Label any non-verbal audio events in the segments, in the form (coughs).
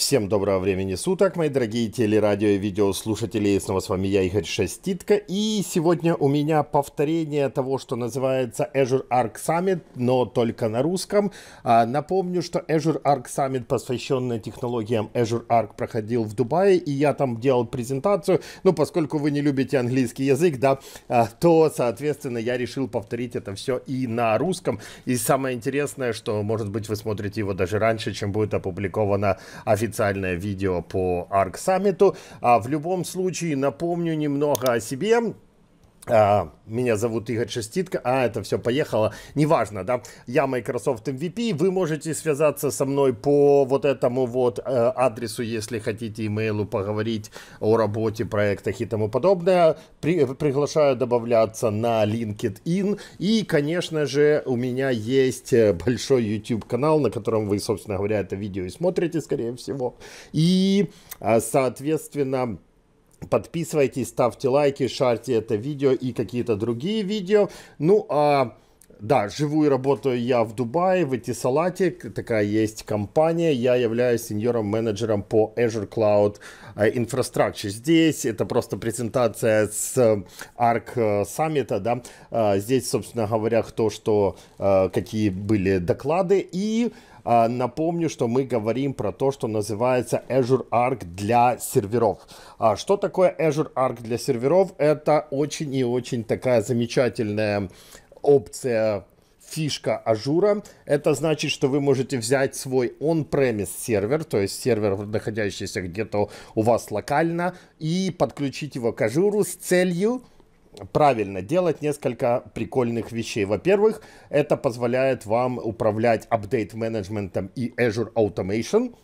Всем доброго времени суток, мои дорогие телерадио и видеослушатели. снова с вами я, Игорь Шеститко. И сегодня у меня повторение того, что называется Azure Arc Summit, но только на русском. А, напомню, что Azure Arc Summit, посвященный технологиям Azure Arc, проходил в Дубае, и я там делал презентацию. Ну, поскольку вы не любите английский язык, да, а, то, соответственно, я решил повторить это все и на русском. И самое интересное, что, может быть, вы смотрите его даже раньше, чем будет опубликовано официально специальное видео по ARC Summit. А в любом случае, напомню немного о себе. А, меня зовут Игорь Шеститко, а это все поехало, неважно, да, я Microsoft MVP, вы можете связаться со мной по вот этому вот э, адресу, если хотите, имейлу, поговорить о работе, проектах и тому подобное, При, приглашаю добавляться на LinkedIn, и, конечно же, у меня есть э, большой YouTube-канал, на котором вы, собственно говоря, это видео и смотрите, скорее всего, и, а, соответственно, Подписывайтесь, ставьте лайки, шарьте это видео и какие-то другие видео. Ну, а... Да, живу и работаю я в Дубае, в Этисалате, такая есть компания. Я являюсь сеньором-менеджером по Azure Cloud э, Infrastructure. Здесь это просто презентация с э, ARC э, Summit, да. Здесь, собственно говоря, то, что, какие были доклады и... А, напомню, что мы говорим про то, что называется Azure Arc для серверов. А, что такое Azure Arc для серверов? Это очень и очень такая замечательная опция фишка ажура. Это значит, что вы можете взять свой on-premise сервер, то есть сервер, находящийся где-то у вас локально, и подключить его к ажуру с целью правильно делать несколько прикольных вещей. Во-первых, это позволяет вам управлять апдейт-менеджментом и Azure Automation.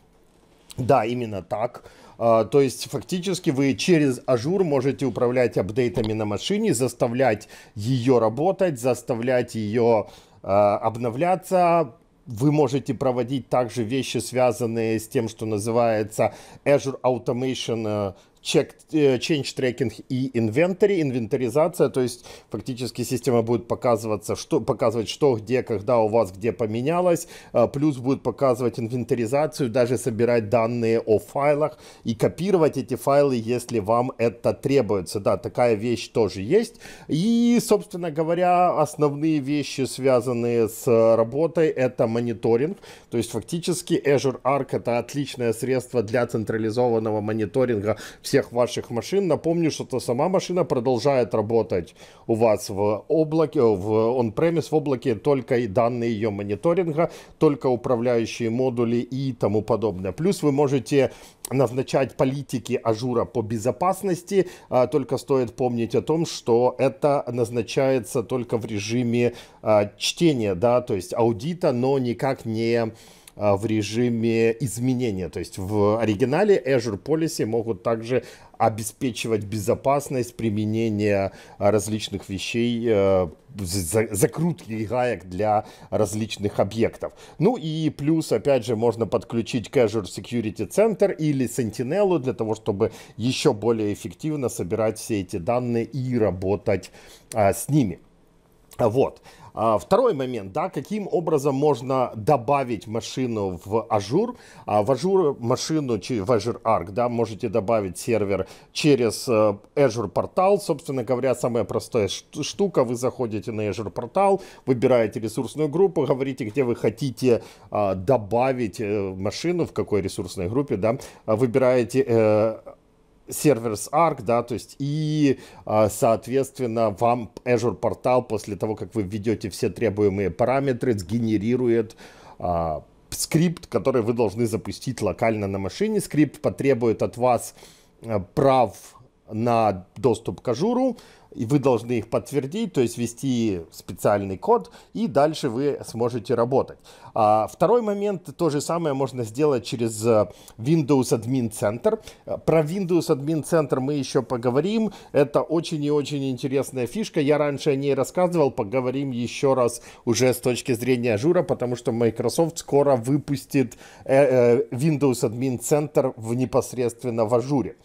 Да, именно так. А, то есть фактически вы через Ажур можете управлять апдейтами на машине, заставлять ее работать, заставлять ее э, а, обновляться. Вы можете проводить также вещи, связанные с тем, что называется Azure Automation а, check, э, change tracking и inventory, инвентаризация, то есть фактически система будет показываться, что, показывать, что, где, когда у вас где поменялось, э, плюс будет показывать инвентаризацию, даже собирать данные о файлах и копировать эти файлы, если вам это требуется. Да, такая вещь тоже есть. И, собственно говоря, основные вещи, связанные с работой, это мониторинг. То есть фактически Azure Arc это отличное средство для централизованного мониторинга всех всех ваших машин. Напомню, что сама машина продолжает работать у вас в облаке, в on-premise, в облаке только и данные ее мониторинга, только управляющие модули и тому подобное. Плюс вы можете назначать политики ажура по безопасности, а, только стоит помнить о том, что это назначается только в режиме а, чтения, да, то есть аудита, но никак не а, в режиме изменения. То есть в оригинале Azure Policy могут также обеспечивать безопасность применения а, различных вещей, а, закрутки и гаек для различных объектов. Ну и плюс, опять же, можно подключить к Azure Security Center или Sentinel для того, чтобы еще более эффективно собирать все эти данные и работать а, с ними. Вот. А, второй момент, да, каким образом можно добавить машину в Ажур? А, в Ажур машину, в Azure Arc, да, можете добавить сервер через Azure э, портал. Собственно говоря, самая простая штука, вы заходите на Azure портал, выбираете ресурсную группу, говорите, где вы хотите а, добавить э, машину, в какой ресурсной группе, да, выбираете э, сервер с Arc, да, то есть и, а, соответственно, вам Azure портал после того, как вы введете все требуемые параметры, сгенерирует а, скрипт, который вы должны запустить локально на машине. Скрипт потребует от вас а, прав на доступ к ажуру, и вы должны их подтвердить, то есть ввести специальный код, и дальше вы сможете работать. А, второй момент, то же самое можно сделать через э, Windows Admin Center. Э, про Windows Admin Center мы еще поговорим, это очень и очень интересная фишка, я раньше о ней рассказывал, поговорим еще раз уже с точки зрения ажура, потому что Microsoft скоро выпустит э, Windows Admin Center в непосредственно в ажуре.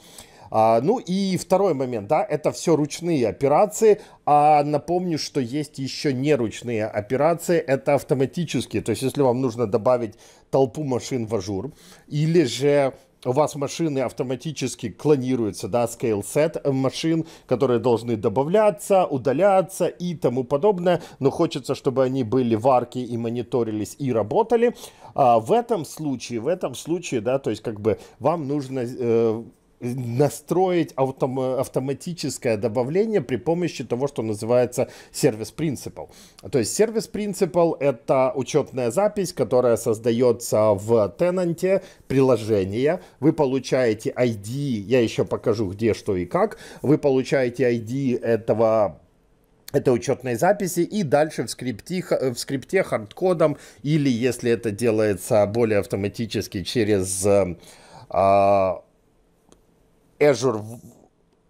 А, ну и второй момент, да, это все ручные операции. А напомню, что есть еще не ручные операции, это автоматические. То есть, если вам нужно добавить толпу машин в ажур, или же у вас машины автоматически клонируются, да, scale set машин, которые должны добавляться, удаляться и тому подобное, но хочется, чтобы они были в арке и мониторились и работали. А в этом случае, в этом случае, да, то есть как бы вам нужно э, настроить автом- автоматическое добавление при помощи того, что называется сервис принципал. То есть сервис принципал это учетная запись, которая создается в тенанте приложения. Вы получаете ID, я еще покажу где, что и как. Вы получаете ID этого это учетные записи, и дальше в скрипте, в скрипте хардкодом, или если это делается более автоматически через э, é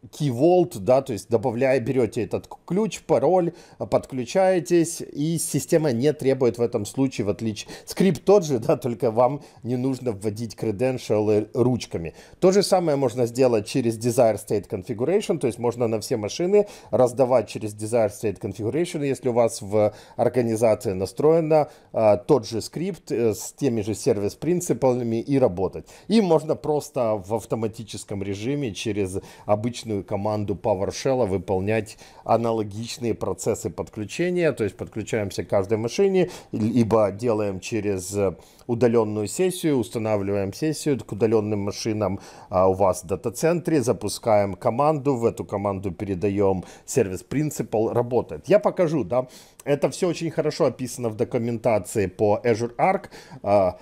Keyvault, да, то есть добавляя, берете этот ключ, пароль, э, подключаетесь, и система не требует в этом случае, в отличие... Скрипт тот же, (laughs) да, только вам не нужно вводить credential ручками. То же самое можно сделать через Desire State Configuration, то есть можно на все машины раздавать через Desire State Configuration, если у вас в организации настроено э, тот же скрипт э, с теми же сервис-принципами и работать. И можно просто в автоматическом режиме через обычный обычную команду PowerShell выполнять аналогичные процессы подключения. То есть подключаемся к каждой машине, либо делаем через э, удаленную сессию, устанавливаем сессию к удаленным машинам а, у вас в дата-центре, запускаем команду, в эту команду передаем сервис Principal, работает. Я покажу, да, это все очень хорошо описано в документации по Azure Arc. А,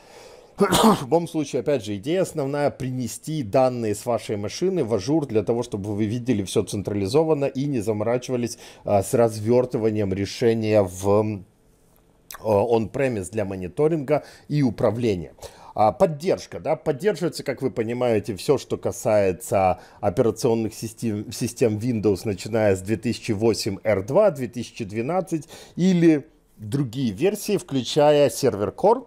в любом случае, опять же, идея основная принести данные с вашей машины в ажур для того, чтобы вы видели все централизованно и не заморачивались а, с развертыванием решения в он-премис а, для мониторинга и управления. А поддержка, да, поддерживается, как вы понимаете, все, что касается операционных систем, систем Windows, начиная с 2008 R2, 2012 или другие версии, включая сервер Core.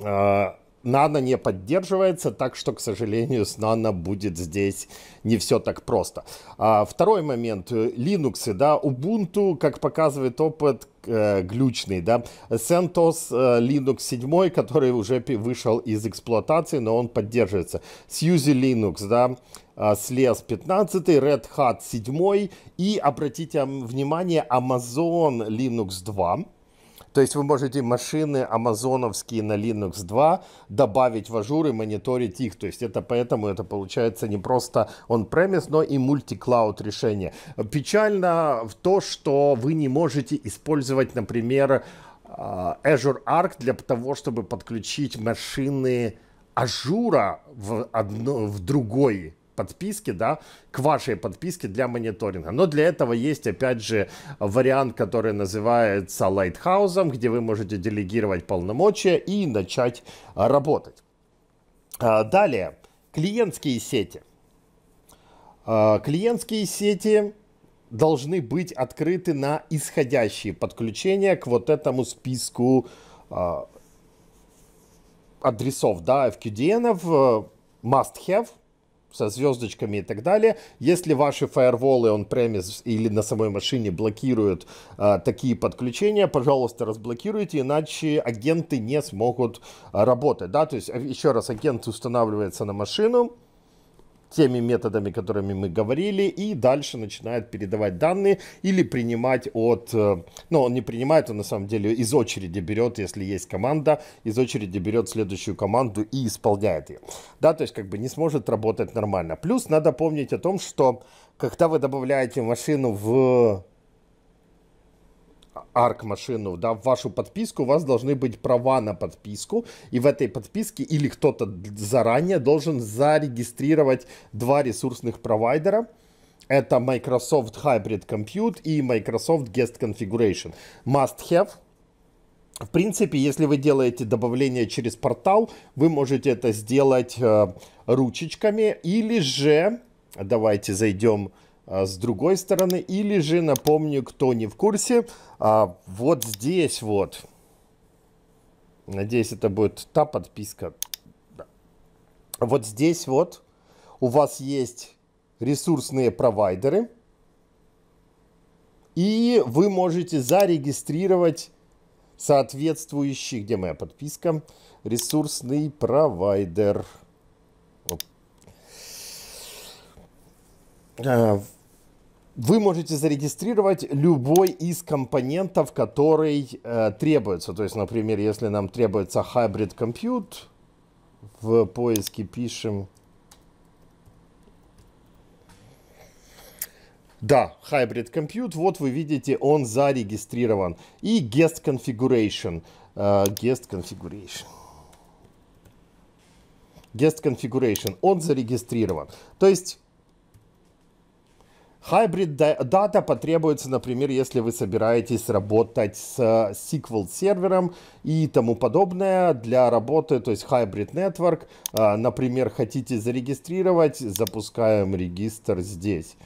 Э, Нано не поддерживается, так что, к сожалению, с Нано будет здесь не все так просто. А, второй момент. Linux, да, Ubuntu, как показывает опыт, э, глючный, да. CentOS э, Linux 7, который уже вышел из эксплуатации, но он поддерживается. SUSE Linux, да, SLES э, 15, Red Hat 7 и, обратите внимание, Amazon Linux 2 то есть вы можете машины амазоновские на Linux 2 добавить в ажур и мониторить их. То есть это поэтому это получается не просто on-premise, но и мультиклауд решение. Печально в то, что вы не можете использовать, например, э, Azure Arc для того, чтобы подключить машины ажура в, одно, в другой подписки, да, к вашей подписке для мониторинга. Но для этого есть, опять же, вариант, который называется Lighthouse, где вы можете делегировать полномочия и начать а, работать. А, далее, клиентские сети. А, клиентские сети должны быть открыты на исходящие подключения к вот этому списку адресов, да, FQDN, э, must have, со звездочками и так далее. Если ваши фаерволы он premise или на самой машине блокируют а, такие подключения, пожалуйста, разблокируйте, иначе агенты не смогут а, работать. Да? То есть, э, еще раз, агент устанавливается на машину, теми методами, которыми мы говорили, и дальше начинает передавать данные или принимать от... Э, ну, он не принимает, он на самом деле из очереди берет, если есть команда, из очереди берет следующую команду и исполняет ее. Да, то есть как бы не сможет работать нормально. Плюс надо помнить о том, что когда вы добавляете машину в арк машину, да, в вашу подписку, у вас должны быть права на подписку, и в этой подписке или кто-то заранее должен зарегистрировать два ресурсных провайдера, это Microsoft Hybrid Compute и Microsoft Guest Configuration. Must have. В принципе, если вы делаете добавление через портал, вы можете это сделать э, ручечками или же, давайте зайдем а с другой стороны. Или же, напомню, кто не в курсе, а вот здесь вот. Надеюсь, это будет та подписка. Да. Вот здесь вот у вас есть ресурсные провайдеры. И вы можете зарегистрировать соответствующий, где моя подписка, ресурсный провайдер вы можете зарегистрировать любой из компонентов, который э, требуется. То есть, например, если нам требуется Hybrid Compute, в поиске пишем... Да, Hybrid Compute, вот вы видите, он зарегистрирован. И Guest Configuration. Э, guest Configuration. Guest Configuration, он зарегистрирован. То есть Hybrid дата потребуется, например, если вы собираетесь работать с SQL сервером и тому подобное для работы, то есть Hybrid Network. А, например, хотите зарегистрировать, запускаем регистр здесь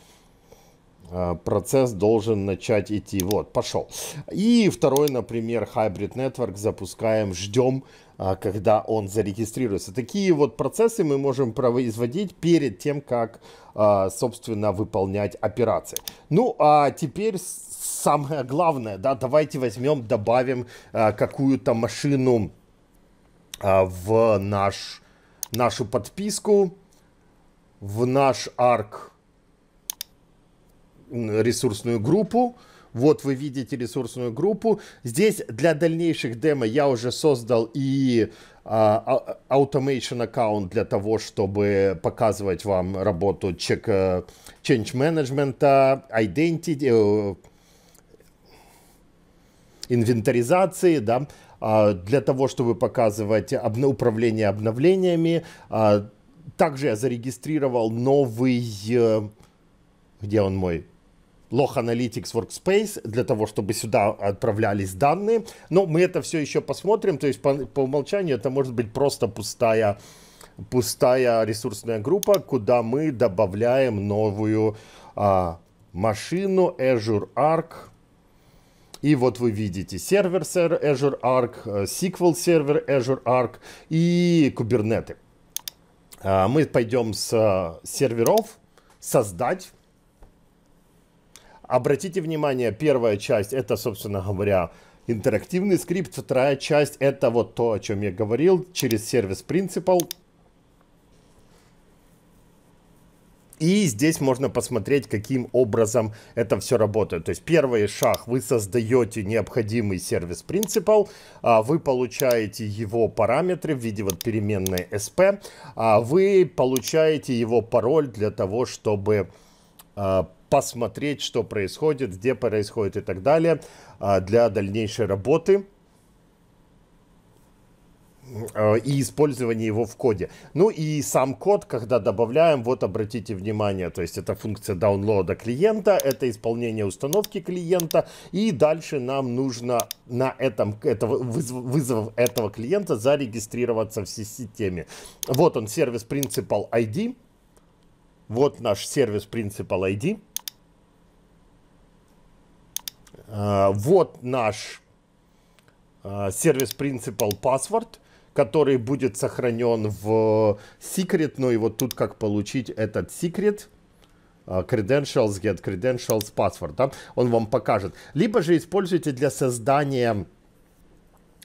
а, процесс должен начать идти. Вот, пошел. И второй, например, Hybrid Network запускаем, ждем, а, когда он зарегистрируется. Такие вот процессы мы можем производить перед тем, как, а, собственно, выполнять операции. Ну, а теперь самое главное, да, давайте возьмем, добавим а, какую-то машину в наш, нашу подписку, в наш арк ресурсную группу, вот вы видите ресурсную группу. Здесь для дальнейших демо я уже создал и а, а, automation аккаунт для того, чтобы показывать вам работу чек, э, change management, identity, э, инвентаризации, да, а, для того, чтобы показывать обно управление обновлениями. Также я зарегистрировал новый... Э, где он мой? Log Analytics Workspace для того, чтобы сюда отправлялись данные. Но мы это все еще посмотрим. То есть по, по умолчанию это может быть просто пустая, пустая ресурсная группа, куда мы добавляем новую а, машину Azure Arc. И вот вы видите сервер Azure Arc, SQL э, сервер Azure Arc и Kubernetes. А, мы пойдем с э, серверов создать Обратите внимание, первая часть это, собственно говоря, интерактивный скрипт. Вторая часть это вот то, о чем я говорил, через сервис Principal. И здесь можно посмотреть, каким образом это все работает. То есть первый шаг, вы создаете необходимый сервис Principal, а, вы получаете его параметры в виде вот переменной SP, а, вы получаете его пароль для того, чтобы а, посмотреть, что происходит, где происходит и так далее а, для дальнейшей работы э, и использование его в коде. Ну и сам код, когда добавляем, вот обратите внимание, то есть это функция даунлода клиента, это исполнение установки клиента, и дальше нам нужно на этом, этого, вызов, вызов этого клиента зарегистрироваться в системе. Вот он, сервис Principal ID, вот наш сервис Principal ID, а, вот наш а, сервис Principal Password, который будет сохранен в секрет. Но ну и вот тут как получить этот секрет? А, credentials, get credentials, password, да, он вам покажет. Либо же используйте для создания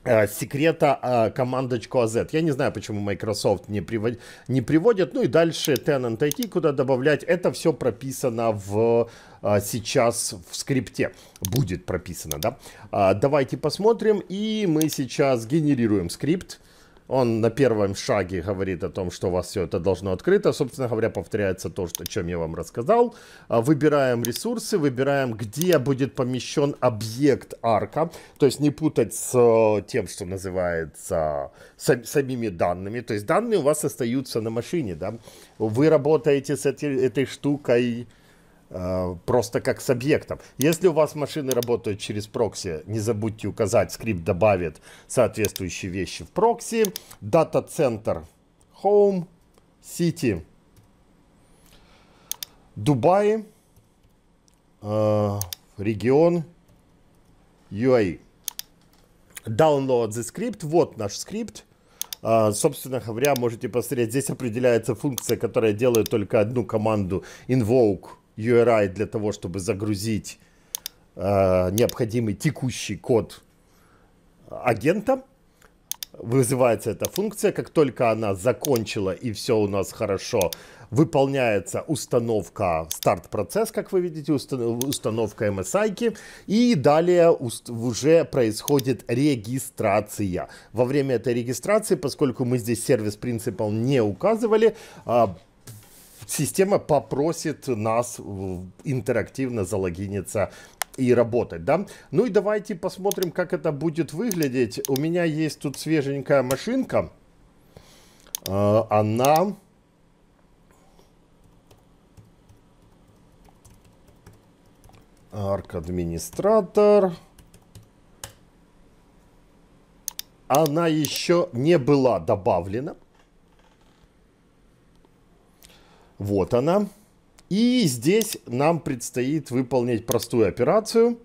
Э, секрета э, командочку AZ. А Я не знаю, почему Microsoft не, привод... не приводит. Ну и дальше Tenant IT, куда добавлять. Это все прописано в э, сейчас в скрипте. Будет прописано, да? давайте посмотрим. И мы сейчас генерируем скрипт. А, он на первом шаге говорит о том, что у вас все это должно открыто. Собственно говоря, повторяется то, что, о чем я вам рассказал. А, выбираем ресурсы, выбираем, где будет помещен объект арка. То есть не путать с э, тем, что называется сам, самими данными. То есть данные у вас остаются на машине. Да? Вы работаете с этой, этой штукой Э, просто как с объектом. Если у вас машины работают через прокси, не забудьте указать, скрипт добавит соответствующие вещи в прокси. Дата-центр Home City Дубай э, регион UAE. Download the script. Вот наш скрипт. Э, собственно говоря, можете посмотреть, здесь определяется функция, которая делает только одну команду invoke URI для того, чтобы загрузить э, необходимый текущий код агента. Вызывается эта функция, как только она закончила и все у нас хорошо, выполняется установка старт-процесс, как вы видите, установка MSI, -ки, и далее уже происходит регистрация. Во время этой регистрации, поскольку мы здесь сервис принципал не указывали, а система попросит нас интерактивно залогиниться и работать, да? Ну и давайте посмотрим, как это будет выглядеть. У меня есть тут свеженькая машинка. Э, она... Арк-администратор. Она еще не была добавлена. Вот она. И здесь нам предстоит выполнить простую операцию,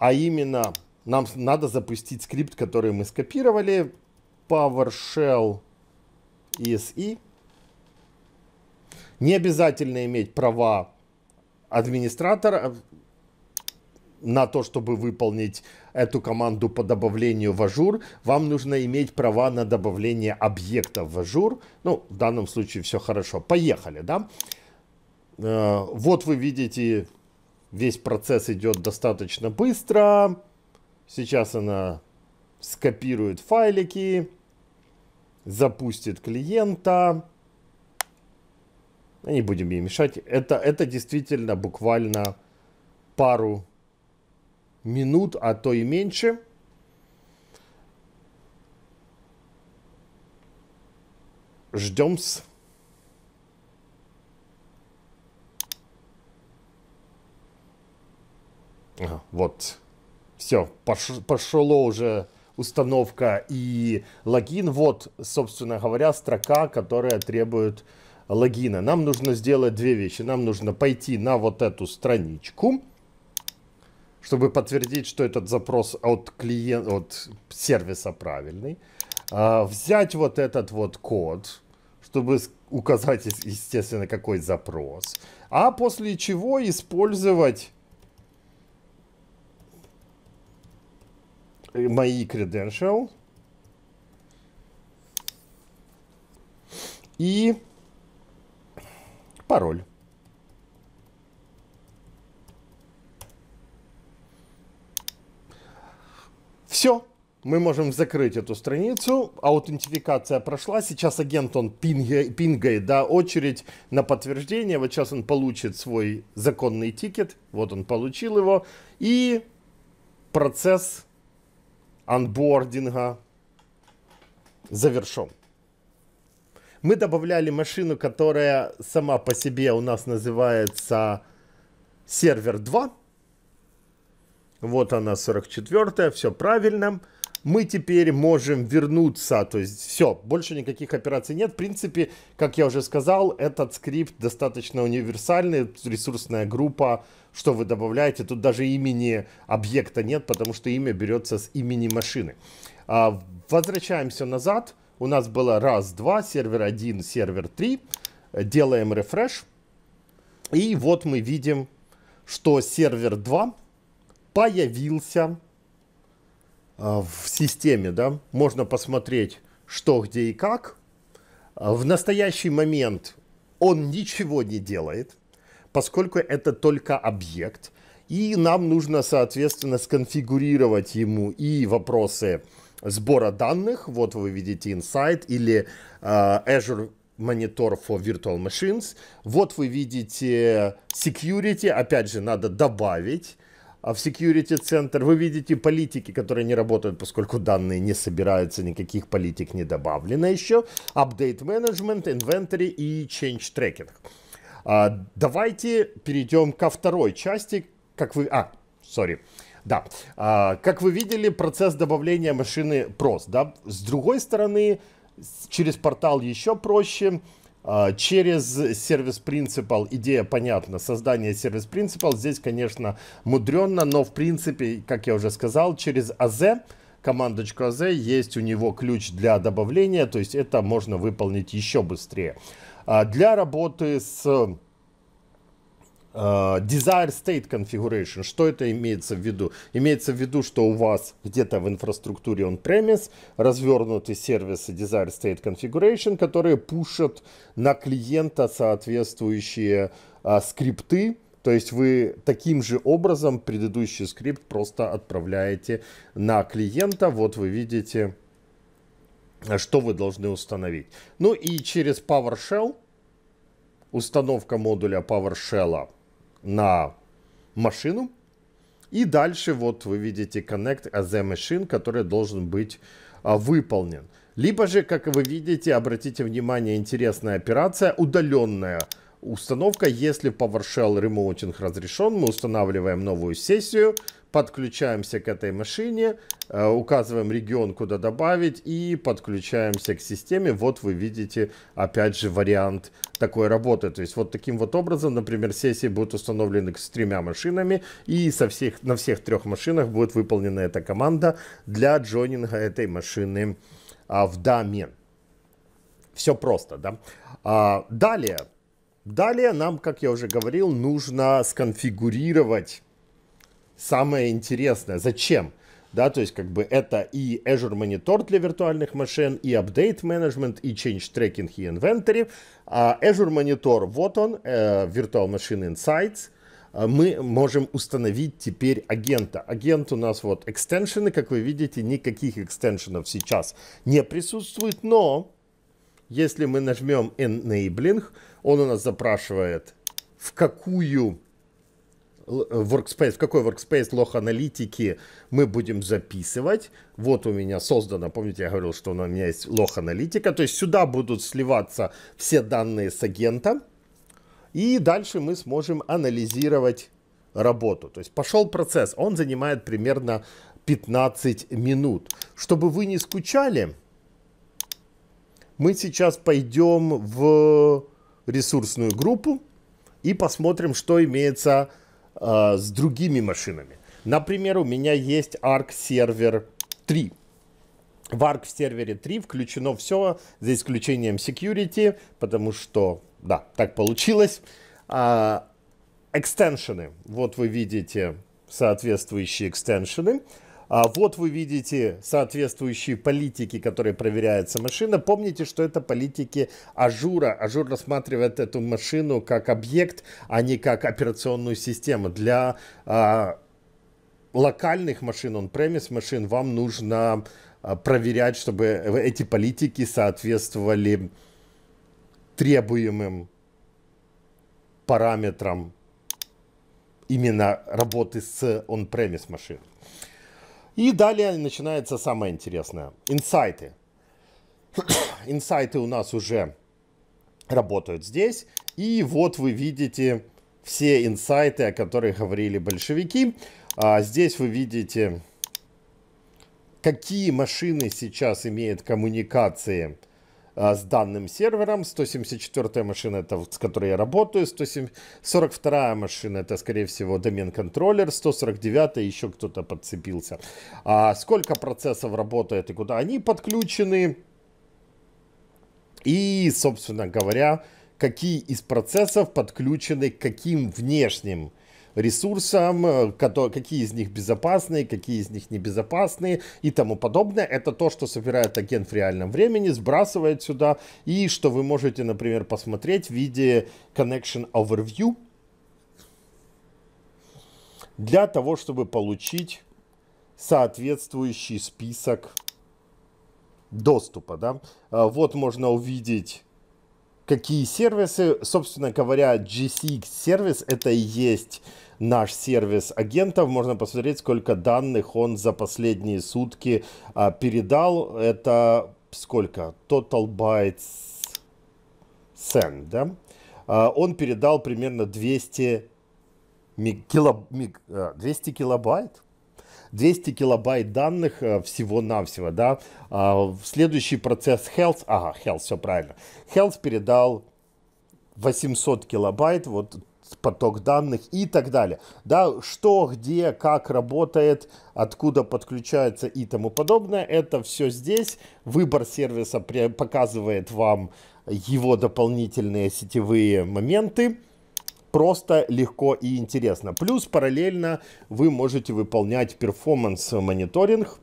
а именно нам надо запустить скрипт, который мы скопировали, PowerShell ESE. Не обязательно иметь права администратора на то, чтобы выполнить эту команду по добавлению в ажур, вам нужно иметь права на добавление объекта в ажур. Ну, в данном случае все хорошо. Поехали, да? Э, вот вы видите, весь процесс идет достаточно быстро. Сейчас она скопирует файлики, запустит клиента. Не будем ей мешать. Это, это действительно буквально пару минут, а то и меньше. ждем -с. Ага, вот. Все, пош пошло уже установка и логин. Вот, собственно говоря, строка, которая требует логина. Нам нужно сделать две вещи. Нам нужно пойти на вот эту страничку чтобы подтвердить, что этот запрос от клиента, от сервиса правильный, а, взять вот этот вот код, чтобы указать, естественно, какой запрос, а после чего использовать мои credential и пароль. Все, мы можем закрыть эту страницу. Аутентификация прошла. Сейчас агент, он пинге, пингает, да, очередь на подтверждение. Вот сейчас он получит свой законный тикет. Вот он получил его. И процесс анбординга завершен. Мы добавляли машину, которая сама по себе у нас называется сервер 2 вот она 44-я, все правильно. Мы теперь можем вернуться, то есть все, больше никаких операций нет. В принципе, как я уже сказал, этот скрипт достаточно универсальный, ресурсная группа, что вы добавляете, тут даже имени объекта нет, потому что имя берется с имени машины. А, возвращаемся назад. У нас было раз, два, сервер 1, сервер 3. Делаем рефреш. И вот мы видим, что сервер 2 появился а, в системе, да, можно посмотреть, что, где и как. А, в настоящий момент он ничего не делает, поскольку это только объект, и нам нужно, соответственно, сконфигурировать ему и вопросы сбора данных, вот вы видите Insight или а, Azure Monitor for Virtual Machines, вот вы видите Security, опять же, надо добавить, а в security центр вы видите политики, которые не работают, поскольку данные не собираются, никаких политик не добавлено еще. Update management, inventory и change tracking. А, давайте перейдем ко второй части, как вы... А, сори. Да, а, как вы видели, процесс добавления машины прост, да. С другой стороны, через портал еще проще. А, через сервис Principal идея понятна. Создание сервис Principal здесь, конечно, мудренно, но в принципе, как я уже сказал, через az а командочку .az а есть у него ключ для добавления, то есть это можно выполнить еще быстрее. Для работы с Э, Desired State Configuration, что это имеется в виду? Имеется в виду, что у вас где-то в инфраструктуре on-premise развернуты сервисы Desired State Configuration, которые пушат на клиента соответствующие а, скрипты, то есть вы таким же образом предыдущий скрипт просто отправляете на клиента. Вот вы видите, э, что вы должны установить. Ну и через PowerShell, установка модуля PowerShell на машину. И дальше вот вы видите Connect as a Machine, который должен быть а, выполнен. Либо же, как вы видите, обратите внимание, интересная операция, удаленная установка. Если PowerShell Remoting разрешен, мы устанавливаем новую сессию, подключаемся к этой машине, э, указываем регион, куда добавить и подключаемся к системе. Вот вы видите, опять же, вариант такой работы. То есть вот таким вот образом, например, сессии будут установлены с тремя машинами и со всех, на всех трех машинах будет выполнена эта команда для джойнинга этой машины а, в домен. Все просто, да? А, далее. Далее нам, как я уже говорил, нужно сконфигурировать самое интересное. Зачем? да, то есть как бы это и Azure Monitor для виртуальных машин, и Update Management, и Change Tracking и Inventory. А Azure Monitor, вот он, э, Virtual Machine Insights. А мы можем установить теперь агента. Агент у нас вот экстеншены, как вы видите, никаких экстеншенов сейчас не присутствует, но если мы нажмем Enabling, он у нас запрашивает, в какую Э, workspace, в какой workspace лох аналитики мы будем записывать. Вот у меня создано, помните, я говорил, что у меня есть лох аналитика, то есть сюда будут сливаться все данные с агента, и дальше мы сможем анализировать работу. То есть пошел процесс, он занимает примерно 15 минут. Чтобы вы не скучали, мы сейчас пойдем в ресурсную группу и посмотрим, что имеется в Э, с другими машинами. Например, у меня есть Arc Server 3. В Arc сервере 3 включено все, за исключением security, потому что, да, так получилось. А, экстеншены. Вот вы видите соответствующие экстеншены. А вот вы видите соответствующие политики, которые проверяется машина. Помните, что это политики Ажура. Ажур рассматривает эту машину как объект, а не как операционную систему. Для а, локальных машин, он премис машин, вам нужно а, проверять, чтобы эти политики соответствовали требуемым параметрам именно работы с он-премис машин. И далее начинается самое интересное. Инсайты. (coughs) Инсайты у нас уже работают здесь. И вот вы видите все инсайты, о которых говорили большевики. А здесь вы видите, какие машины сейчас имеют коммуникации коммуникации Э, с данным сервером. 174 машина это с которой я работаю. 142 машина это, скорее всего, домен контроллер. 149 еще кто-то подцепился. А сколько процессов работает и куда они подключены. И, собственно говоря, какие из процессов подключены к каким внешним ресурсам, э, какие из них безопасные, какие из них небезопасные и тому подобное. Это то, что собирает агент в реальном времени, сбрасывает сюда, и что вы можете, например, посмотреть в виде Connection Overview для того, чтобы получить соответствующий список доступа. Да? Э, вот можно увидеть какие сервисы. Собственно говоря, GCX сервис это и есть наш сервис агентов. Можно посмотреть, сколько данных он за последние сутки а, передал. Это сколько? Total bytes send, да? А, он передал примерно 200 миг, кило, миг, 200 а, килобайт. 200 килобайт данных э, всего-навсего, да. А, следующий процесс Health, ага, Health, все правильно. Health передал 800 килобайт, вот поток данных и так далее. Да, что, где, как работает, откуда подключается и тому подобное, это все здесь. Выбор сервиса показывает вам его дополнительные сетевые моменты просто, легко и интересно. Плюс параллельно вы можете выполнять перформанс-мониторинг,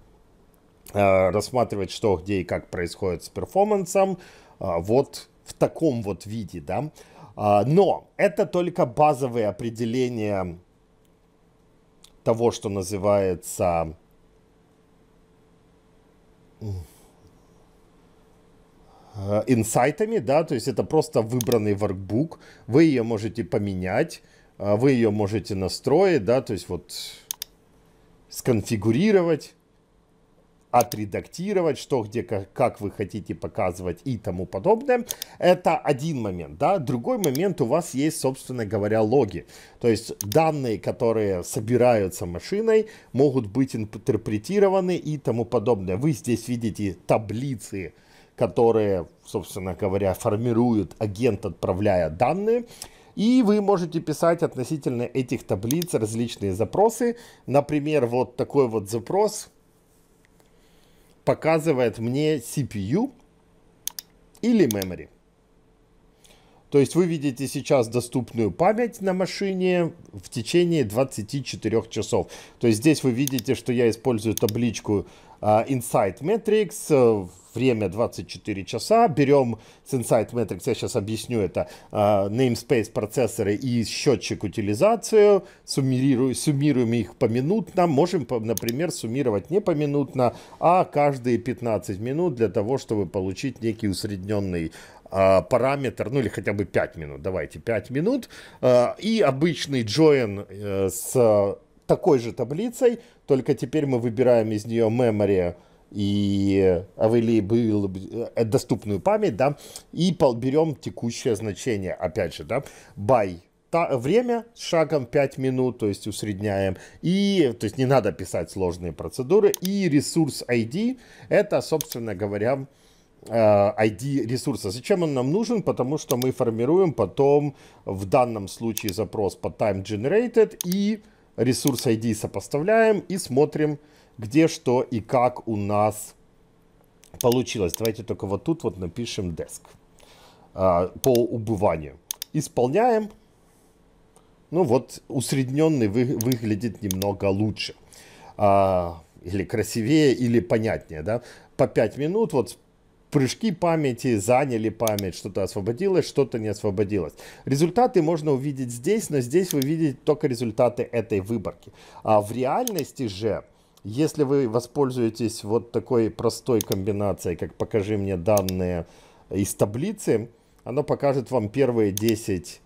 э, рассматривать, что, где и как происходит с перформансом, э, вот в таком вот виде, да. Э, но это только базовые определения того, что называется... Э, инсайтами, да, то есть это просто выбранный workbook, вы ее можете поменять, э, вы ее можете настроить, да, то есть вот сконфигурировать, отредактировать, что где, как, как вы хотите показывать и тому подобное. Это один момент, да. Другой момент у вас есть, собственно говоря, логи. То есть данные, которые собираются машиной, могут быть интерпретированы и тому подобное. Вы здесь видите таблицы, которые, собственно говоря, формируют агент, отправляя данные. И вы можете писать относительно этих таблиц различные запросы. Например, вот такой вот запрос показывает мне CPU или memory. То есть вы видите сейчас доступную память на машине в течение 24 часов. То есть здесь вы видите, что я использую табличку а, Insight Metrics, э, время 24 часа, берем с Insight Metrics, я сейчас объясню это, а, namespace процессоры и счетчик утилизацию, суммируем, суммируем их поминутно, можем, например, суммировать не поминутно, а каждые 15 минут для того, чтобы получить некий усредненный а, параметр, ну или хотя бы 5 минут, давайте 5 минут, а, и обычный join э, с такой же таблицей, только теперь мы выбираем из нее memory и или был э, доступную память, да, и берем текущее значение, опять же, да, by та, время с шагом 5 минут, то есть усредняем. И, то есть не надо писать сложные процедуры. И ресурс ID, это, собственно говоря, ID э, ресурса. Зачем он нам нужен? Потому что мы формируем потом в данном случае запрос по time generated и ресурс ID сопоставляем и смотрим, где что и как у нас получилось. Давайте только вот тут вот напишем деск а, по убыванию. Исполняем. Ну вот усредненный вы, выглядит немного лучше. А, или красивее, или понятнее, да. По 5 минут вот прыжки памяти, заняли память, что-то освободилось, что-то не освободилось. Результаты можно увидеть здесь, но здесь вы видите только результаты этой выборки. А в реальности же если вы воспользуетесь вот такой простой комбинацией, как покажи мне данные из таблицы, оно покажет вам первые 10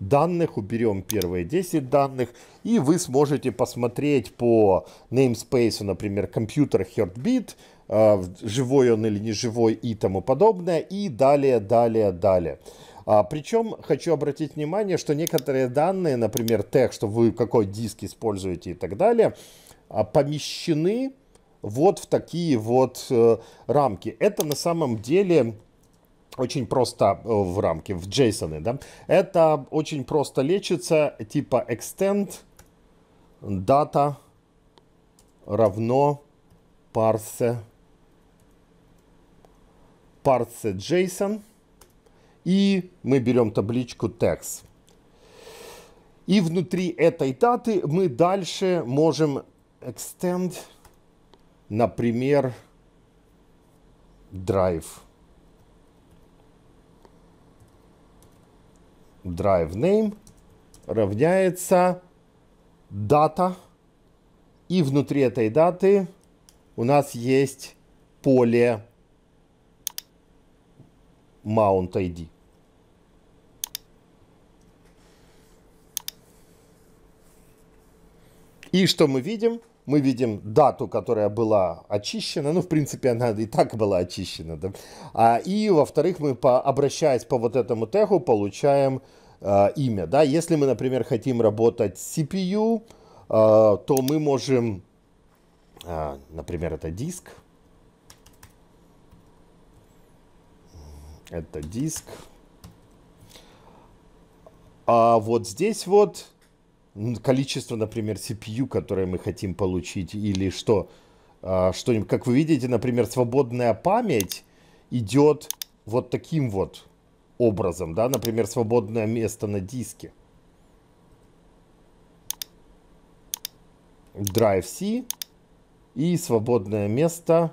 данных, уберем первые 10 данных, и вы сможете посмотреть по namespace, например, компьютер Heartbeat, э, живой он или не живой и тому подобное, и далее, далее, далее. А, причем хочу обратить внимание, что некоторые данные, например, тех, что вы какой диск используете и так далее, помещены вот в такие вот э, рамки. Это на самом деле очень просто э, в рамке, в JSON, да. Это очень просто лечится, типа extend data равно parse parse JSON и мы берем табличку text. И внутри этой даты мы дальше можем extend, например, drive. Drive name равняется дата. И внутри этой даты у нас есть поле mount ID. И что мы видим? мы видим дату, которая была очищена, ну, в принципе, она и так была очищена, да? а, и, во-вторых, мы, по, обращаясь по вот этому тегу, получаем э, имя, да, если мы, например, хотим работать с CPU, э, а, то мы можем, э, например, это диск, это диск, а вот здесь вот количество, например, CPU, которое мы хотим получить, или что, а, что-нибудь. Как вы видите, например, свободная память идет вот таким вот образом, да, например, свободное место на диске. Drive C и свободное место.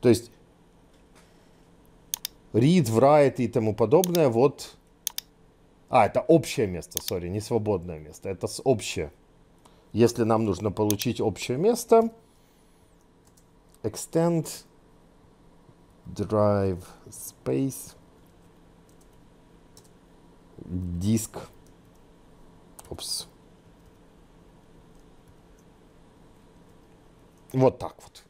То есть read, write и тому подобное вот а, это общее место, сори, не свободное место. Это общее. Если нам нужно получить общее место, extend drive space диск. Опс. Вот так вот.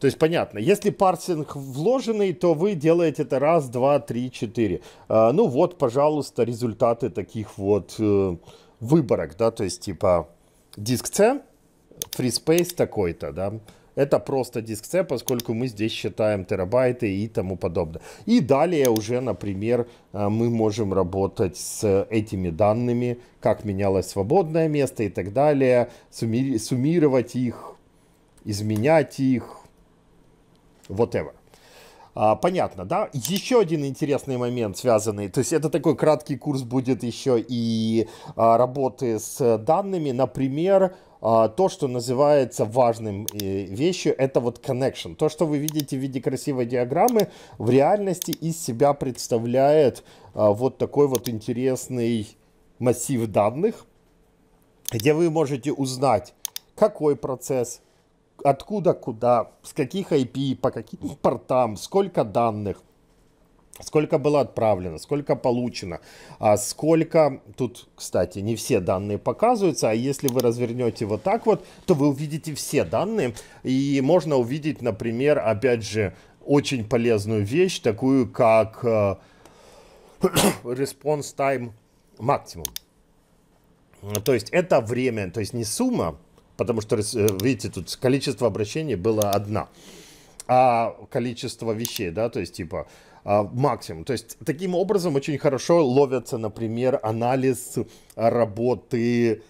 То есть понятно, если парсинг вложенный, то вы делаете это раз, два, три, четыре. А, ну вот, пожалуйста, результаты таких вот э, выборок, да, то есть типа диск C, free space такой-то, да, это просто диск C, поскольку мы здесь считаем терабайты и тому подобное. И далее уже, например, э, мы можем работать с этими данными, как менялось свободное место и так далее, суммировать их, изменять их, whatever. А, понятно, да? Еще один интересный момент связанный, то есть это такой краткий курс будет еще и а, работы с данными, например, а, то, что называется важным э, вещью, это вот connection. То, что вы видите в виде красивой диаграммы, в реальности из себя представляет а, вот такой вот интересный массив данных, где вы можете узнать, какой процесс, откуда куда, с каких IP, по каким портам, сколько данных, сколько было отправлено, сколько получено, а сколько... Тут, кстати, не все данные показываются, а если вы развернете вот так вот, то вы увидите все данные, и можно увидеть, например, опять же, очень полезную вещь, такую как э, (coughs) response time maximum. То есть это время, то есть не сумма, потому что, э, видите, тут количество обращений было одна, а количество вещей, да, то есть типа а, максимум. То есть таким образом очень хорошо ловятся, например, анализ работы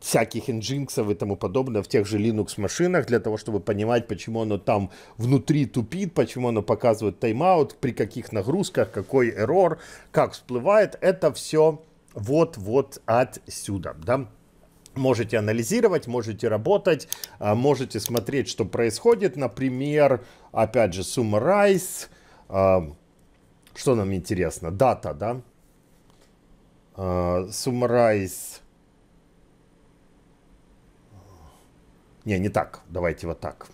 всяких инжинксов и тому подобное в тех же Linux машинах для того, чтобы понимать, почему оно там внутри тупит, почему оно показывает тайм-аут, при каких нагрузках, какой эррор, как всплывает. Это все вот-вот отсюда, да. Можете анализировать, можете работать, а, можете смотреть, что происходит. Например, опять же, summarize. А, что нам интересно? Дата, да? Summarize. А, не, не так. Давайте вот так.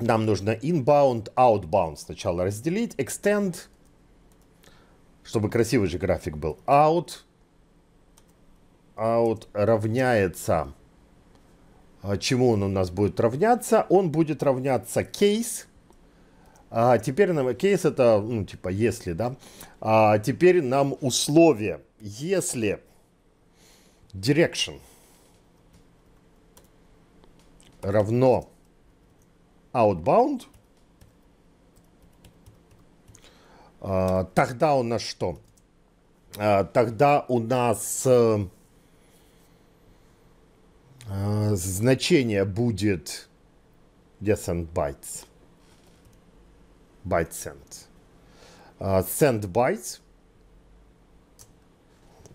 Нам нужно inbound, outbound сначала разделить. Extend, чтобы красивый же график был. Out out а равняется, а, чему он у нас будет равняться? Он будет равняться case. А теперь нам case это, ну, типа, если, да. А теперь нам условие. Если direction равно outbound, а, тогда у нас что? Тогда у нас э, а, значение будет descent bytes. Byte send. А, send bytes,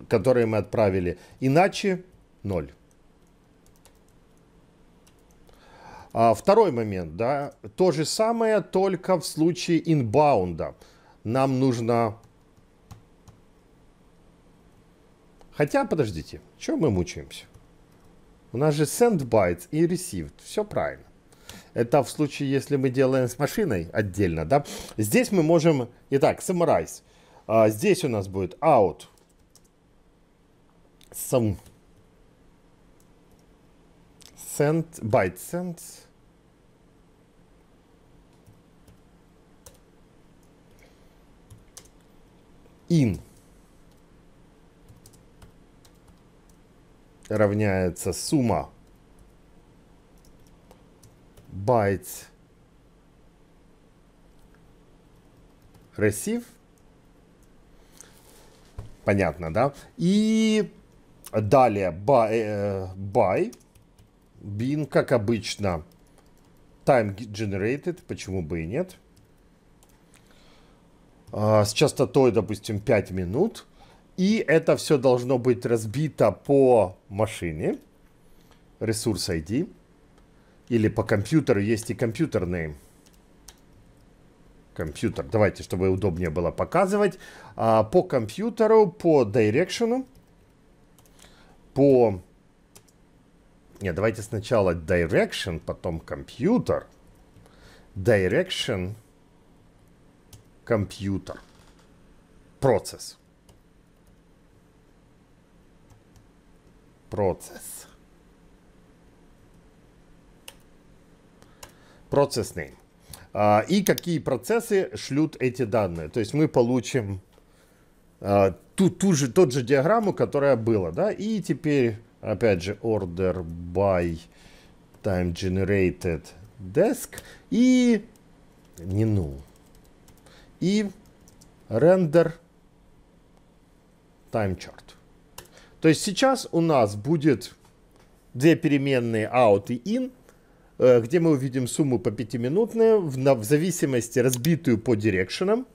которые мы отправили. Иначе 0. А, второй момент, да, то же самое, только в случае инбаунда. Нам нужно... Хотя, подождите, чем мы мучаемся? У нас же send bytes и received. Все правильно. Это в случае, если мы делаем с машиной отдельно, да. Здесь мы можем... Итак, summarize. А, здесь у нас будет out. Sum. Send byte send. In. равняется сумма bytes receive. Понятно, да? И далее by, э, by bin, как обычно, time generated, почему бы и нет. А, С частотой, допустим, 5 минут – и это все должно быть разбито по машине, ресурс ID, или по компьютеру, есть и компьютерный компьютер. Давайте, чтобы удобнее было показывать. А, по компьютеру, по direction, по... Не, давайте сначала direction, потом компьютер. Direction, компьютер, процесс. process. процесс name. А, и какие процессы шлют эти данные. То есть мы получим а, ту, ту же, тот же диаграмму, которая была. Да? И теперь, опять же, order by time generated desk и не ну и render time chart. То есть сейчас у нас будет две переменные out и in, э, где мы увидим сумму по пятиминутные, в, в зависимости разбитую по дирекшенам,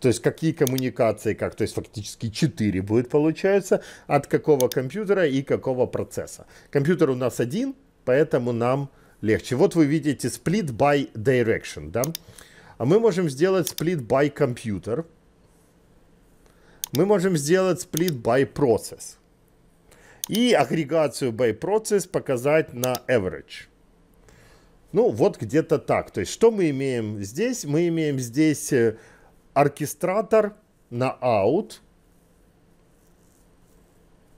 то есть какие коммуникации, как, то есть фактически 4 будет получается, от какого компьютера и какого процесса. Компьютер у нас один, поэтому нам легче. Вот вы видите split by direction, да? А мы можем сделать split by computer. Мы можем сделать split by process и агрегацию by process показать на average. Ну, вот где-то так. То есть, что мы имеем здесь? Мы имеем здесь э, оркестратор на out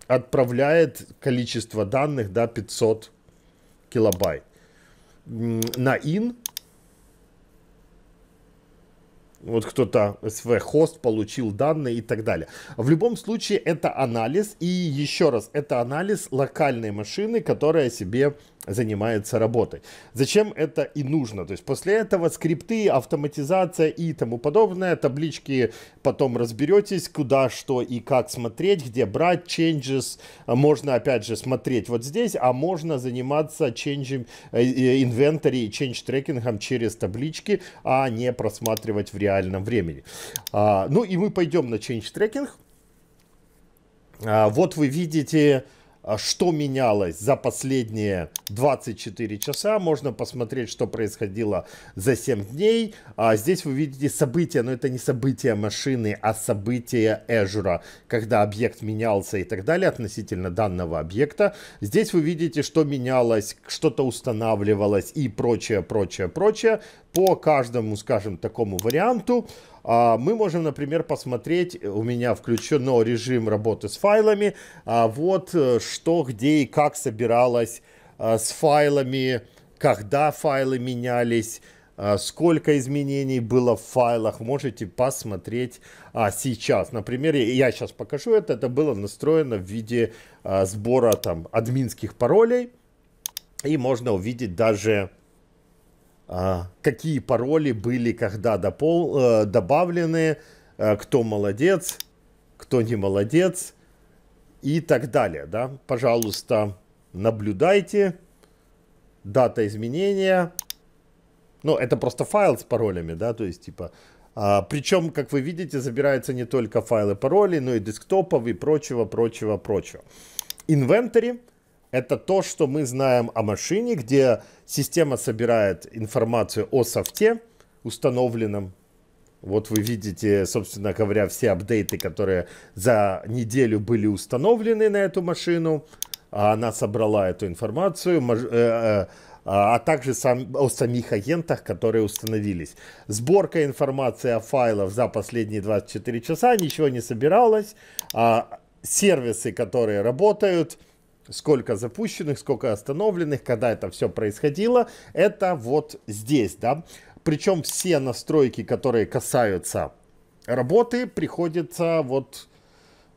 отправляет количество данных до да, 500 килобайт. На in вот кто-то СВ-хост получил данные и так далее. В любом случае, это анализ, и еще раз, это анализ локальной машины, которая себе занимается работой. Зачем это и нужно? То есть после этого скрипты, автоматизация и тому подобное, таблички потом разберетесь, куда, что и как смотреть, где брать changes, можно опять же смотреть вот здесь, а можно заниматься change inventory, э, change трекингом через таблички, а не просматривать в реальности реальном времени. А, ну и мы пойдем на change tracking. А, вот вы видите а что менялось за последние 24 часа. Можно посмотреть, что происходило за 7 дней. А здесь вы видите события, но это не события машины, а события Azure, когда объект менялся и так далее относительно данного объекта. Здесь вы видите, что менялось, что-то устанавливалось и прочее, прочее, прочее по каждому, скажем, такому варианту. А мы можем, например, посмотреть, у меня включен режим работы с файлами, А вот э, что, где и как собиралось а, с файлами, когда файлы менялись, а, сколько изменений было в файлах, можете посмотреть а, сейчас. Например, я сейчас покажу это, это было настроено в виде а, сбора там админских паролей, и можно увидеть даже а, какие пароли были когда допол, э, добавлены, э, кто молодец, кто не молодец и так далее. Да? Пожалуйста, наблюдайте. Дата изменения. Ну, это просто файл с паролями, да, то есть типа... А, причем, как вы видите, забираются не только файлы паролей, но и десктопов и прочего, прочего, прочего. Инвентарь это то, что мы знаем о машине, где система собирает информацию о софте установленном. Вот вы видите, собственно говоря, все апдейты, которые за неделю были установлены на эту машину. А она собрала эту информацию э, э, а, а также сам, о самих агентах, которые установились. Сборка информации о файлах за последние 24 часа, ничего не собиралось. А сервисы, которые работают, сколько запущенных, сколько остановленных, когда это все происходило, это вот здесь, да. Причем все настройки, которые касаются работы, приходится вот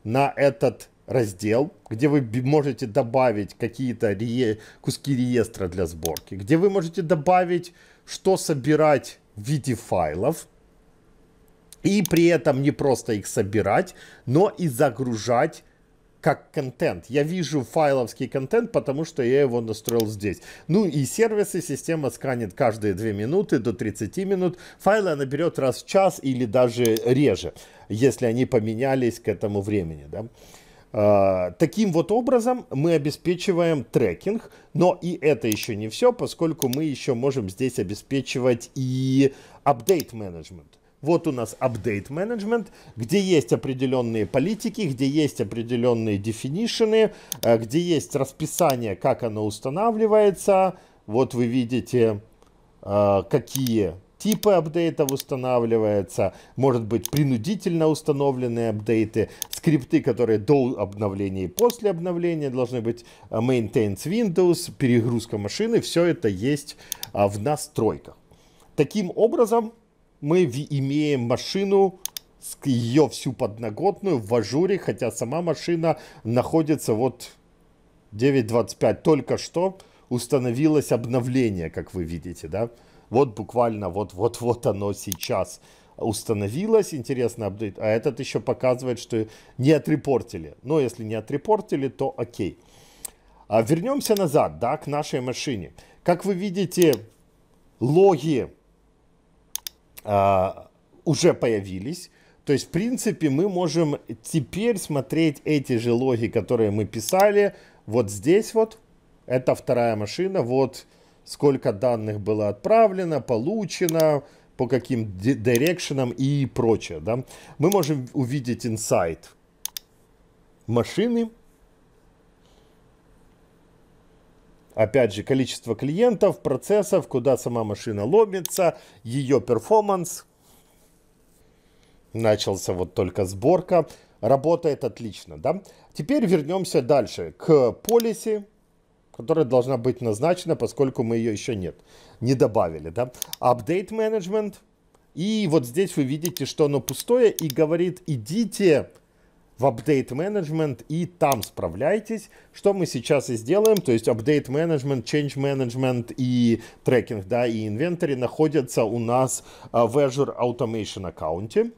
на этот раздел, где вы можете добавить какие-то ре... куски реестра для сборки, где вы можете добавить, что собирать в виде файлов, и при этом не просто их собирать, но и загружать как контент. Я вижу файловский контент, потому что я его настроил здесь. Ну и сервисы система сканит каждые 2 минуты до 30 минут. Файлы она берет раз в час или даже реже, если они поменялись к этому времени. Да? А, таким вот образом мы обеспечиваем трекинг, но и это еще не все, поскольку мы еще можем здесь обеспечивать и апдейт менеджмент. Вот у нас update management, где есть определенные политики, где есть определенные дефинишены, э, где есть расписание, как оно устанавливается. Вот вы видите, э, какие типы апдейтов устанавливаются, может быть принудительно установленные апдейты, скрипты, которые до обновления и после обновления должны быть э, maintains Windows, перегрузка машины, все это есть а, в настройках. Таким образом, мы имеем машину с ее всю подноготную в ажуре, хотя сама машина находится вот 9.25. Только что установилось обновление, как вы видите, да? Вот буквально вот-вот-вот оно сейчас установилось, интересно, апдейт, а этот еще показывает, что не отрепортили. Но если не отрепортили, то окей. А вернемся назад, да, к нашей машине. Как вы видите, логи а, уже появились. То есть, в принципе, мы можем теперь смотреть эти же логи, которые мы писали. Вот здесь вот, это вторая машина, вот сколько данных было отправлено, получено, по каким дирекшенам и прочее. Да? Мы можем увидеть инсайт машины, Опять же, количество клиентов, процессов, куда сама машина ломится, ее перформанс. Начался вот только сборка. Работает отлично, да? Теперь вернемся дальше к полисе, которая должна быть назначена, поскольку мы ее еще нет, не добавили, да? Update management. И вот здесь вы видите, что оно пустое и говорит, идите в Update Management и там справляйтесь, что мы сейчас и сделаем. То есть Update Management, Change Management и трекинг, да, и инвентарь находятся у нас а, в Azure Automation аккаунте.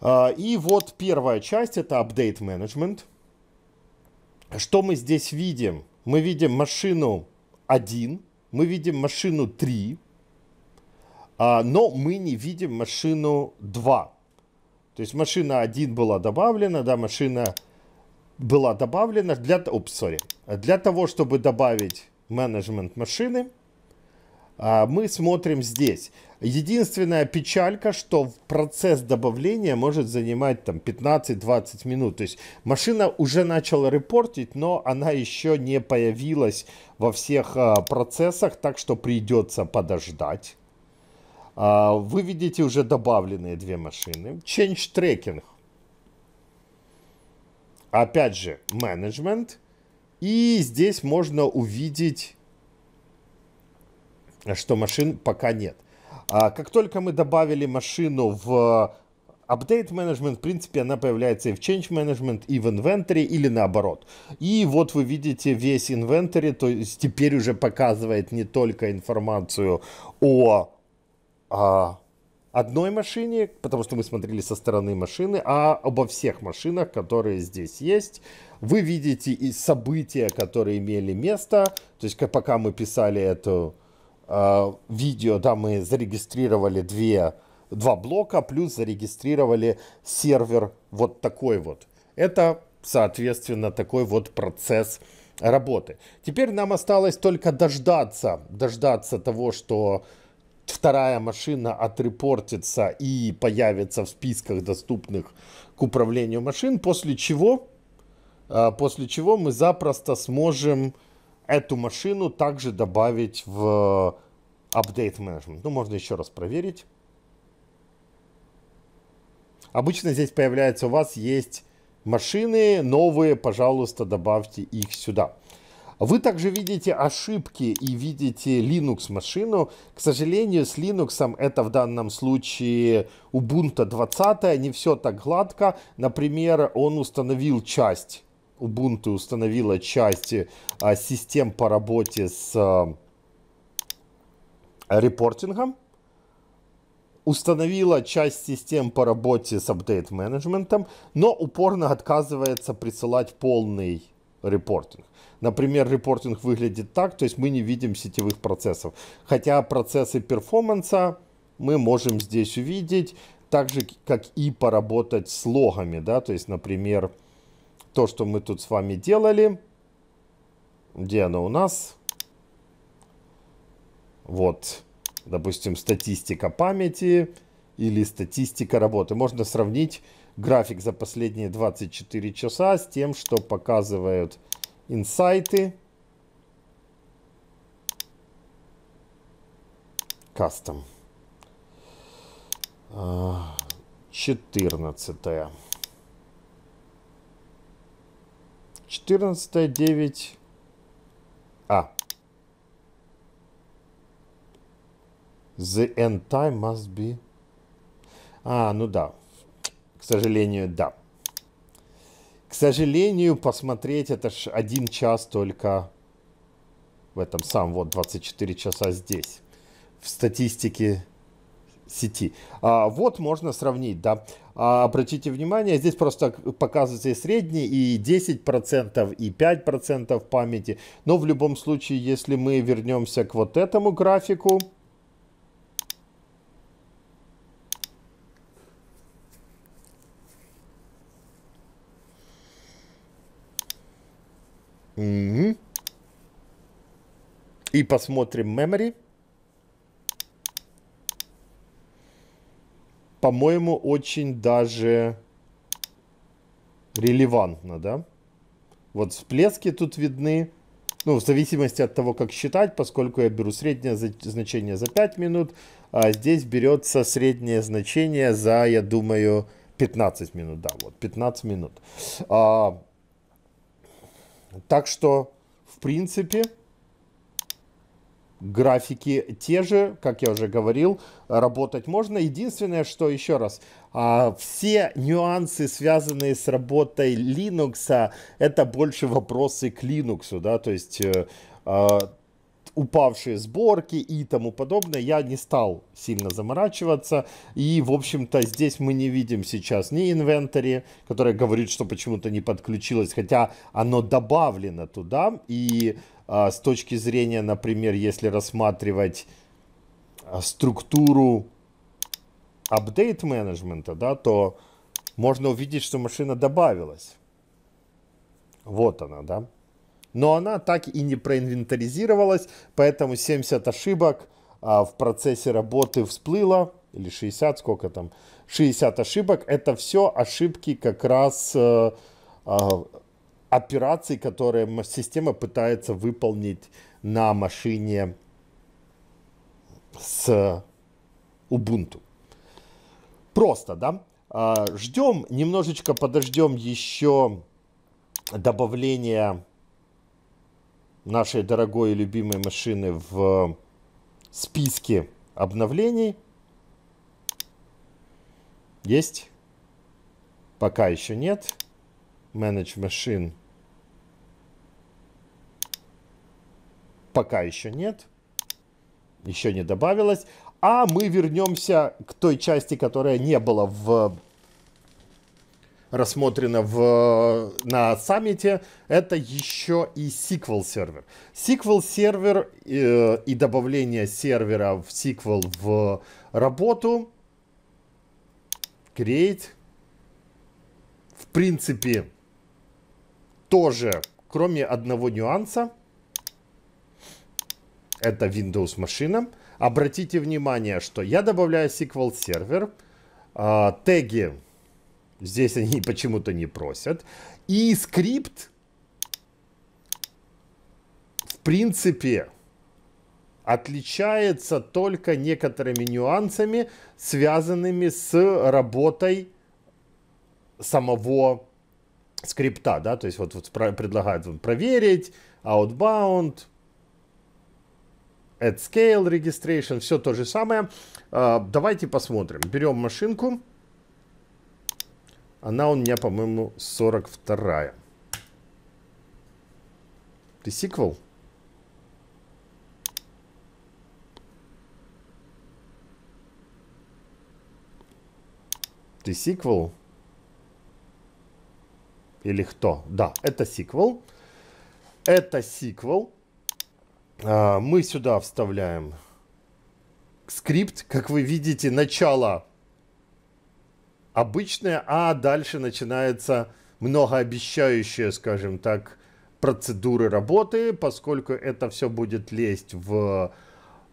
А, и вот первая часть это Update Management. Что мы здесь видим? Мы видим машину 1, мы видим машину 3, а, но мы не видим машину 2. То есть машина 1 была добавлена, да, машина была добавлена для, оп, sorry, для того, чтобы добавить менеджмент машины, а, мы смотрим здесь. Единственная печалька, что процесс добавления может занимать там 15-20 минут. То есть машина уже начала репортить, но она еще не появилась во всех а, процессах, так что придется подождать. А, вы видите уже добавленные две машины. Change tracking. Опять же, менеджмент. И здесь можно увидеть, что машин пока нет. А, как только мы добавили машину в Update Management, в принципе, она появляется и в Change Management, и в Inventory, или наоборот. И вот вы видите весь Inventory, то есть теперь уже показывает не только информацию о а, одной машине, потому что мы смотрели со стороны машины, а обо всех машинах, которые здесь есть. Вы видите и события, которые имели место. То есть, пока мы писали это э, а, видео, да, мы зарегистрировали две, два блока, плюс зарегистрировали сервер вот такой вот. Это, соответственно, такой вот процесс работы. Теперь нам осталось только дождаться, дождаться того, что вторая машина отрепортится и появится в списках доступных к управлению машин, после чего, а, после чего мы запросто сможем эту машину также добавить в а, Update Management. Ну, можно еще раз проверить. Обычно здесь появляется у вас есть машины новые, пожалуйста, добавьте их сюда. Вы также видите ошибки и видите Linux машину. К сожалению, с Linux это в данном случае Ubuntu 20, не все так гладко. Например, он установил часть, Ubuntu установила часть а, систем по работе с а, репортингом установила часть систем по работе с апдейт-менеджментом, но упорно отказывается присылать полный репортинг. Например, репортинг выглядит так, то есть мы не видим сетевых процессов. Хотя процессы перформанса мы можем здесь увидеть, так же, как и поработать с логами, да, то есть, например, то, что мы тут с вами делали, где оно у нас, вот, допустим, статистика памяти или статистика работы. Можно сравнить график за последние 24 часа с тем, что показывают инсайты, кастом. 14. 14, 9. А. The end time must be... А, ну да. К сожалению, да. К сожалению, посмотреть это ж один час только в этом сам, вот 24 часа здесь, в статистике сети. А, вот можно сравнить, да. А, обратите внимание, здесь просто показывается и средний, и 10%, и 5% памяти. Но в любом случае, если мы вернемся к вот этому графику, Угу. И посмотрим memory. По-моему, очень даже релевантно, да? Вот всплески тут видны. Ну, в зависимости от того, как считать, поскольку я беру среднее значение за 5 минут, а здесь берется среднее значение за, я думаю, 15 минут. Да, вот 15 минут. А, так что, в принципе, графики те же, как я уже говорил, работать можно. Единственное, что еще раз, а, все нюансы, связанные с работой Linux, а, это больше вопросы к Linux, да, то есть э, а, упавшие сборки и тому подобное. Я не стал сильно заморачиваться. И, в общем-то, здесь мы не видим сейчас ни инвентари, которое говорит, что почему-то не подключилось, хотя оно добавлено туда. И а, с точки зрения, например, если рассматривать а, структуру апдейт менеджмента, да, то можно увидеть, что машина добавилась. Вот она, да но она так и не проинвентаризировалась, поэтому 70 ошибок а, в процессе работы всплыло, или 60, сколько там, 60 ошибок. Это все ошибки как раз а, а, операций, которые система пытается выполнить на машине с Ubuntu. Просто, да? А, Ждем, немножечко подождем еще добавления нашей дорогой и любимой машины в списке обновлений. Есть? Пока еще нет. Manage машин Пока еще нет. Еще не добавилось. А мы вернемся к той части, которая не была в рассмотрено в, на саммите, это еще и SQL сервер. SQL сервер э, и добавление сервера в SQL в работу. Create. В принципе, тоже, кроме одного нюанса, это Windows машина. Обратите внимание, что я добавляю SQL сервер, э, теги Здесь они (laughs) почему-то не просят. И скрипт, в принципе, отличается только некоторыми нюансами, связанными с работой самого скрипта, да, то есть вот, вот предлагают вам проверить, outbound, at scale registration, все то же самое. А, давайте посмотрим. Берем машинку. Она у меня, по-моему, 42-я. Ты сиквел? Ты сиквел? Или кто? Да, это сиквел. Это сиквел. А, мы сюда вставляем скрипт. Как вы видите, начало обычная, а дальше начинается многообещающая, скажем так, процедуры работы, поскольку это все будет лезть в SQL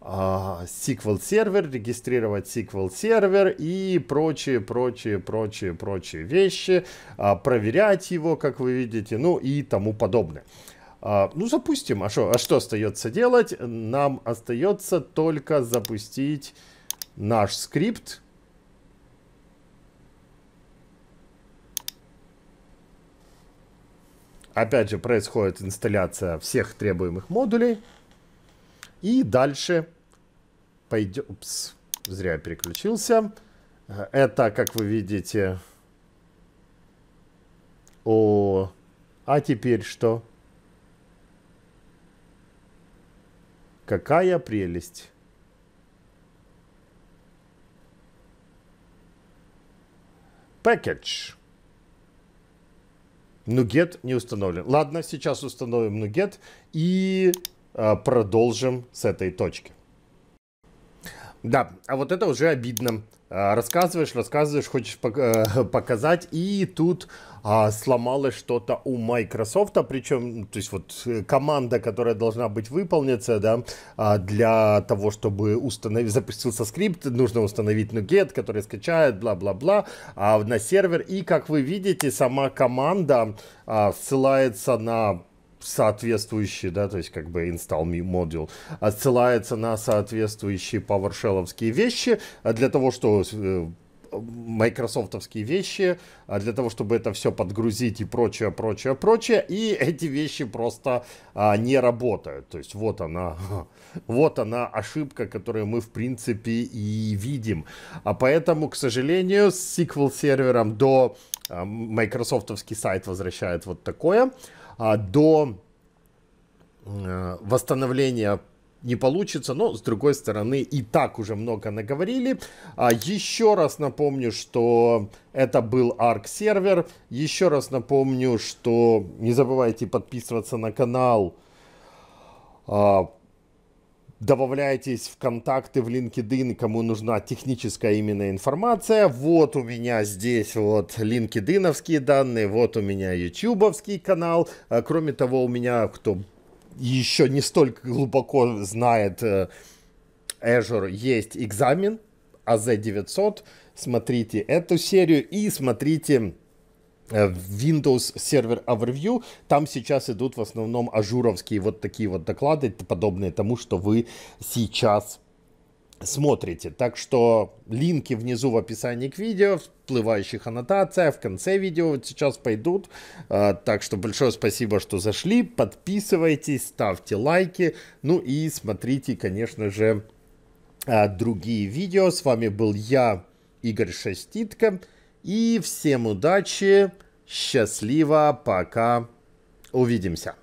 а, сервер, регистрировать SQL сервер и прочие, прочие, прочие, прочие вещи, а, проверять его, как вы видите, ну и тому подобное. А, ну запустим, а, шо, а что остается делать? Нам остается только запустить наш скрипт, Опять же, происходит инсталляция всех требуемых модулей. И дальше пойдет. Упс, зря я переключился. Это, как вы видите... О, а теперь что? Какая прелесть. Package. Нугет не установлен. Ладно, сейчас установим нугет и э, продолжим с этой точки. Да, а вот это уже обидно. А, рассказываешь, рассказываешь, хочешь э, (laughs) показать, и тут а сломалось что-то у Microsoft, причем, то есть вот э, команда, которая должна быть выполнится, да, а, для того, чтобы установить, запустился скрипт, нужно установить NuGet, который скачает, бла-бла-бла, а на сервер, и, как вы видите, сама команда а, ссылается на соответствующий, да, то есть как бы install me модуль, отсылается а на соответствующие PowerShell вещи для того, чтобы э, майкрософтовские вещи а, для того, чтобы это все подгрузить и прочее, прочее, прочее. И (laughs) эти вещи просто а, не работают. То есть вот она, (laughs) вот она ошибка, которую мы в принципе и видим. А поэтому, к сожалению, с SQL сервером до а, майкрософтовский сайт возвращает вот такое. А, до а, восстановления не получится, но с другой стороны и так уже много наговорили. А, еще раз напомню, что это был ARC сервер. Еще раз напомню, что не забывайте подписываться на канал. А, добавляйтесь в контакты в LinkedIn, кому нужна техническая именно информация. Вот у меня здесь вот linkedin данные, вот у меня ютубовский канал. А, кроме того, у меня, кто еще не столько глубоко знает э, Azure, есть экзамен AZ900. А смотрите эту серию и смотрите э, Windows Server Overview. Там сейчас идут в основном ажуровские вот такие вот доклады, подобные тому, что вы сейчас смотрите. Так что линки внизу в описании к видео, в всплывающих аннотациях, в конце видео сейчас пойдут. А, так что большое спасибо, что зашли. Подписывайтесь, ставьте лайки. Ну и смотрите, конечно же, а, другие видео. С вами был я, Игорь Шаститко, И всем удачи, счастливо, пока, увидимся.